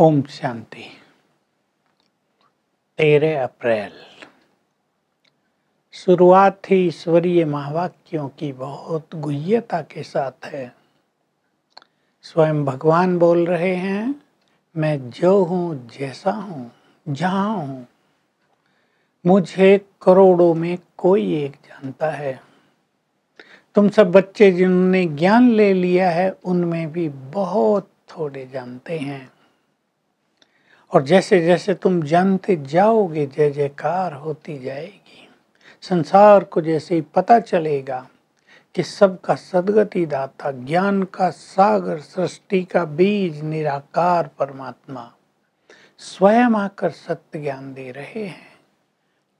ओम शांति तेरह अप्रैल शुरुआत ही ईश्वरीय महावाक्यों की बहुत गुह्यता के साथ है स्वयं भगवान बोल रहे हैं मैं जो हूँ जैसा हूँ जहाँ हूँ मुझे करोड़ों में कोई एक जानता है तुम सब बच्चे जिन्होंने ज्ञान ले लिया है उनमें भी बहुत थोड़े जानते हैं और जैसे जैसे तुम जानते जाओगे जय जयकार होती जाएगी संसार को जैसे ही पता चलेगा कि सबका सदगति दाता ज्ञान का सागर सृष्टि का बीज निराकार परमात्मा स्वयं आकर सत्य ज्ञान दे रहे हैं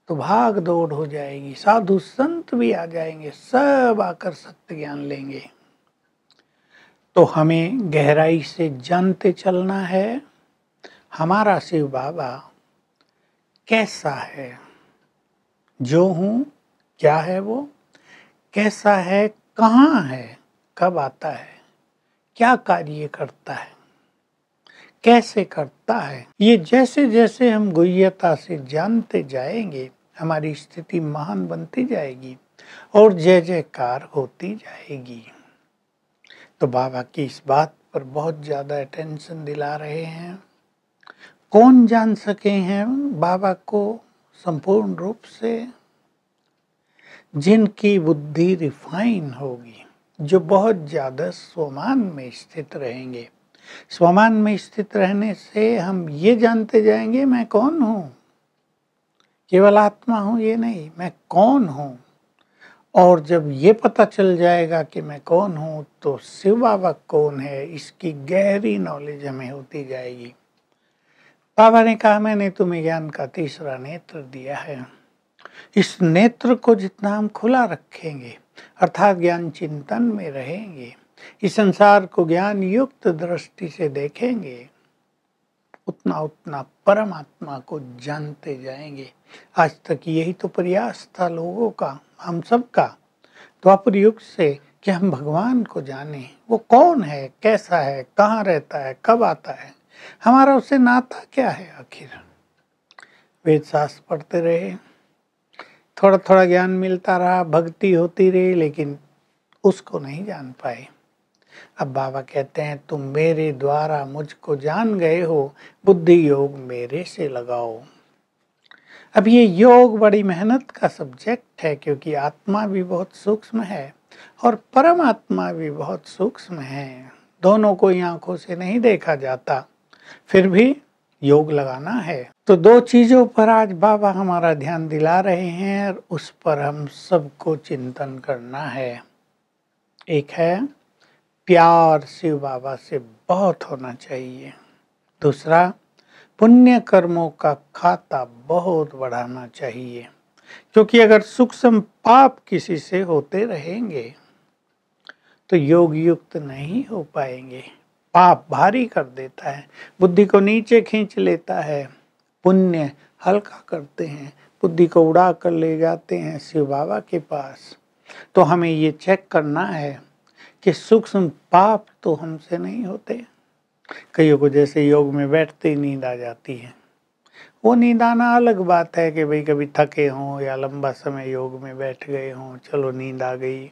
तो भाग दौड़ हो जाएगी साधु संत भी आ जाएंगे सब आकर सत्य ज्ञान लेंगे तो हमें गहराई से जानते चलना है हमारा शिव बाबा कैसा है जो हूँ क्या है वो कैसा है कहाँ है कब आता है क्या कार्य करता है कैसे करता है ये जैसे जैसे हम गुह्यता से जानते जाएंगे हमारी स्थिति महान बनती जाएगी और जय जयकार होती जाएगी तो बाबा की इस बात पर बहुत ज़्यादा अटेंशन दिला रहे हैं कौन जान सके हैं बाबा को संपूर्ण रूप से जिनकी बुद्धि रिफाइन होगी जो बहुत ज़्यादा स्वमान में स्थित रहेंगे स्वमान में स्थित रहने से हम ये जानते जाएंगे मैं कौन हूँ केवल आत्मा हूँ ये नहीं मैं कौन हूँ और जब ये पता चल जाएगा कि मैं कौन हूँ तो शिव बाबा कौन है इसकी गहरी नॉलेज हमें होती जाएगी बाबा ने कहा मैंने तुम्हें ज्ञान का तीसरा नेत्र दिया है इस नेत्र को जितना हम खुला रखेंगे अर्थात ज्ञान चिंतन में रहेंगे इस संसार को ज्ञान युक्त दृष्टि से देखेंगे उतना उतना परमात्मा को जानते जाएंगे आज तक यही तो प्रयास था लोगों का हम सब का द्वापर तो युग से कि हम भगवान को जाने वो कौन है कैसा है कहाँ रहता है कब आता है हमारा उससे नाता क्या है आखिर वेद शास्त्र पढ़ते रहे थोड़ा थोड़ा ज्ञान मिलता रहा भक्ति होती रही लेकिन उसको नहीं जान पाए अब बाबा कहते हैं तुम मेरे द्वारा मुझको जान गए हो बुद्धि योग मेरे से लगाओ अब ये योग बड़ी मेहनत का सब्जेक्ट है क्योंकि आत्मा भी बहुत सूक्ष्म है और परमात्मा भी बहुत सूक्ष्म है दोनों को ही आंखों से नहीं देखा जाता फिर भी योग लगाना है तो दो चीज़ों पर आज बाबा हमारा ध्यान दिला रहे हैं और उस पर हम सबको चिंतन करना है एक है प्यार शिव बाबा से बहुत होना चाहिए दूसरा पुण्य कर्मों का खाता बहुत बढ़ाना चाहिए क्योंकि अगर सूक्ष्म पाप किसी से होते रहेंगे तो योग युक्त नहीं हो पाएंगे पाप भारी कर देता है बुद्धि को नीचे खींच लेता है पुण्य हल्का करते हैं बुद्धि को उड़ा कर ले जाते हैं शिव बाबा के पास तो हमें ये चेक करना है कि सूक्ष्म पाप तो हमसे नहीं होते कईयों को जैसे योग में बैठते ही नींद आ जाती है वो नींद आना अलग बात है कि भाई कभी थके हों या लंबा समय योग में बैठ गए हों चलो नींद आ गई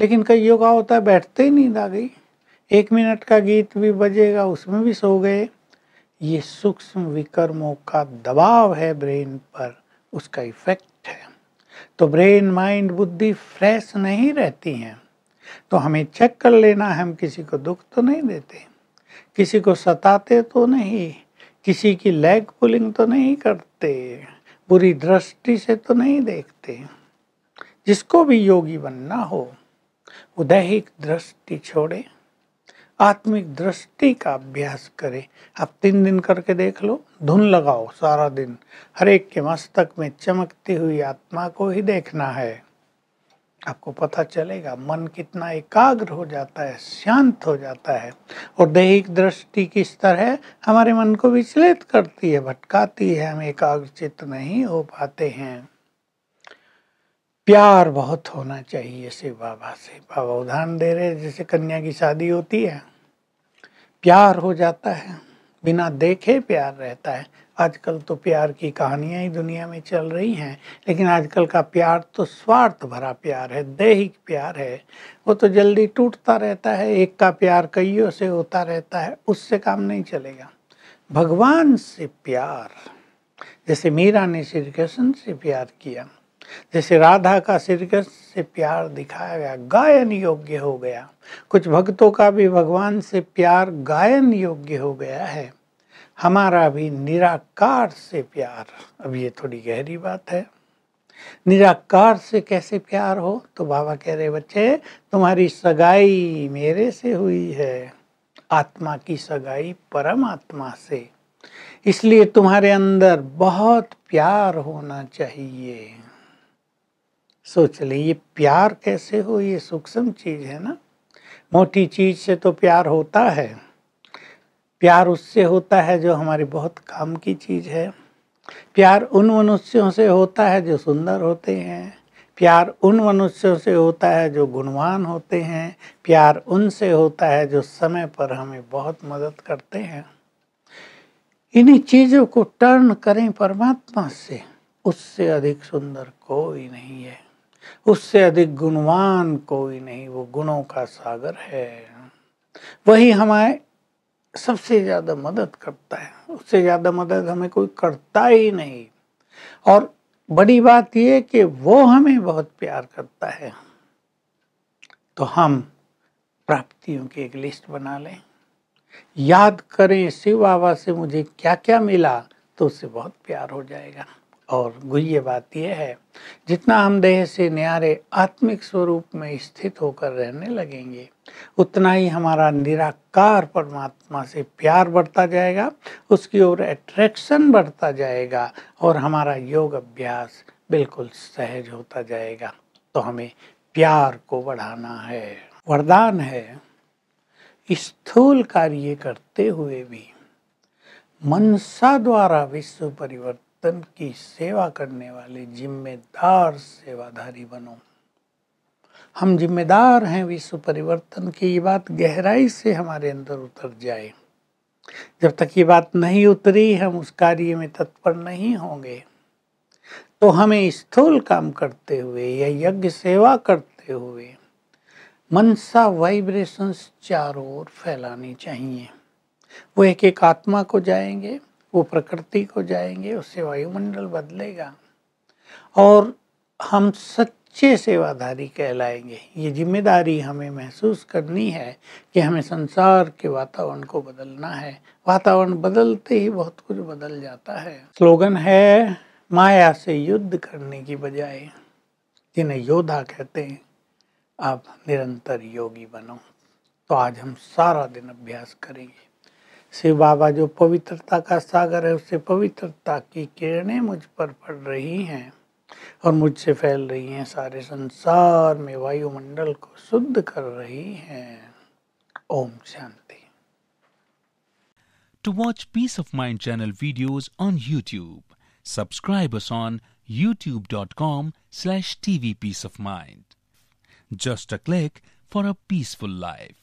लेकिन कई योगा होता है बैठते ही नींद आ गई एक मिनट का गीत भी बजेगा उसमें भी सो गए ये सूक्ष्म विकर्मों का दबाव है ब्रेन पर उसका इफेक्ट है तो ब्रेन माइंड बुद्धि फ्रेश नहीं रहती हैं तो हमें चेक कर लेना है हम किसी को दुख तो नहीं देते किसी को सताते तो नहीं किसी की लेग पुलिंग तो नहीं करते बुरी दृष्टि से तो नहीं देखते जिसको भी योगी बनना हो वो दैहिक दृष्टि छोड़े आत्मिक दृष्टि का अभ्यास करें आप तीन दिन करके देख लो धुन लगाओ सारा दिन हर एक के मस्तक में चमकती हुई आत्मा को ही देखना है आपको पता चलेगा मन कितना एकाग्र हो जाता है शांत हो जाता है और दैहिक दृष्टि किस तरह हमारे मन को विचलित करती है भटकाती है हम एकाग्रचित नहीं हो पाते हैं प्यार बहुत होना चाहिए शिव बाबा से बाबा उदाहरण दे रहे जैसे कन्या की शादी होती है प्यार हो जाता है बिना देखे प्यार रहता है आजकल तो प्यार की कहानियाँ ही दुनिया में चल रही हैं लेकिन आजकल का प्यार तो स्वार्थ भरा प्यार है दैहिक प्यार है वो तो जल्दी टूटता रहता है एक का प्यार कईयों से होता रहता है उससे काम नहीं चलेगा भगवान से प्यार जैसे मीरा ने श्री कृष्ण से प्यार किया जैसे राधा का श्रीकृष्ण से प्यार दिखाया गया गायन योग्य हो गया कुछ भक्तों का भी भगवान से प्यार गायन योग्य हो गया है हमारा भी निराकार से प्यार अब ये थोड़ी गहरी बात है निराकार से कैसे प्यार हो तो बाबा कह रहे बच्चे तुम्हारी सगाई मेरे से हुई है आत्मा की सगाई परमात्मा से इसलिए तुम्हारे अंदर बहुत प्यार होना चाहिए सोच ले ये प्यार कैसे हो ये सूक्ष्म चीज़ है ना मोटी चीज़ से तो प्यार होता है प्यार उससे होता है जो हमारे बहुत काम की चीज़ है प्यार उन मनुष्यों से होता है जो सुंदर होते हैं प्यार उन मनुष्यों से होता है जो गुणवान होते हैं प्यार उनसे होता है जो समय पर हमें बहुत मदद करते हैं इन्हीं चीज़ों को टर्न करें परमात्मा से उससे अधिक सुंदर कोई नहीं है उससे अधिक गुणवान कोई नहीं वो गुणों का सागर है वही हमारे सबसे ज़्यादा मदद करता है उससे ज़्यादा मदद हमें कोई करता ही नहीं और बड़ी बात यह कि वो हमें बहुत प्यार करता है तो हम प्राप्तियों की एक लिस्ट बना लें याद करें शिव बाबा से मुझे क्या क्या मिला तो उससे बहुत प्यार हो जाएगा और गुह्य बात यह है जितना हम देह से न्यारे आत्मिक स्वरूप में स्थित होकर रहने लगेंगे उतना ही हमारा निराकार परमात्मा से प्यार बढ़ता जाएगा उसकी ओर अट्रैक्शन बढ़ता जाएगा और हमारा योग अभ्यास बिल्कुल सहज होता जाएगा तो हमें प्यार को बढ़ाना है वरदान है स्थूल कार्य करते हुए भी मनसा द्वारा विश्व परिवर्तन वतन की सेवा करने वाले जिम्मेदार सेवाधारी बनो हम जिम्मेदार हैं विश्व परिवर्तन की ये बात गहराई से हमारे अंदर उतर जाए जब तक ये बात नहीं उतरी हम उस कार्य में तत्पर नहीं होंगे तो हमें स्थूल काम करते हुए या यज्ञ सेवा करते हुए मनसा वाइब्रेशंस चारों ओर फैलानी चाहिए वो एक एक आत्मा को जाएंगे वो प्रकृति को जाएंगे उससे वायुमंडल बदलेगा और हम सच्चे सेवाधारी कहलाएंगे ये जिम्मेदारी हमें महसूस करनी है कि हमें संसार के वातावरण को बदलना है वातावरण बदलते ही बहुत कुछ बदल जाता है स्लोगन है माया से युद्ध करने की बजाय जिन्हें योद्धा कहते हैं आप निरंतर योगी बनो तो आज हम सारा दिन अभ्यास करेंगे शिव बाबा जो पवित्रता का सागर है उससे पवित्रता की किरणें मुझ पर पड़ रही हैं और मुझसे फैल रही हैं सारे संसार में वायुमंडल को शुद्ध कर रही हैं Om Shanti to watch peace of mind channel videos on YouTube subscribe us on YouTube dot com slash TV peace of mind just a click for a peaceful life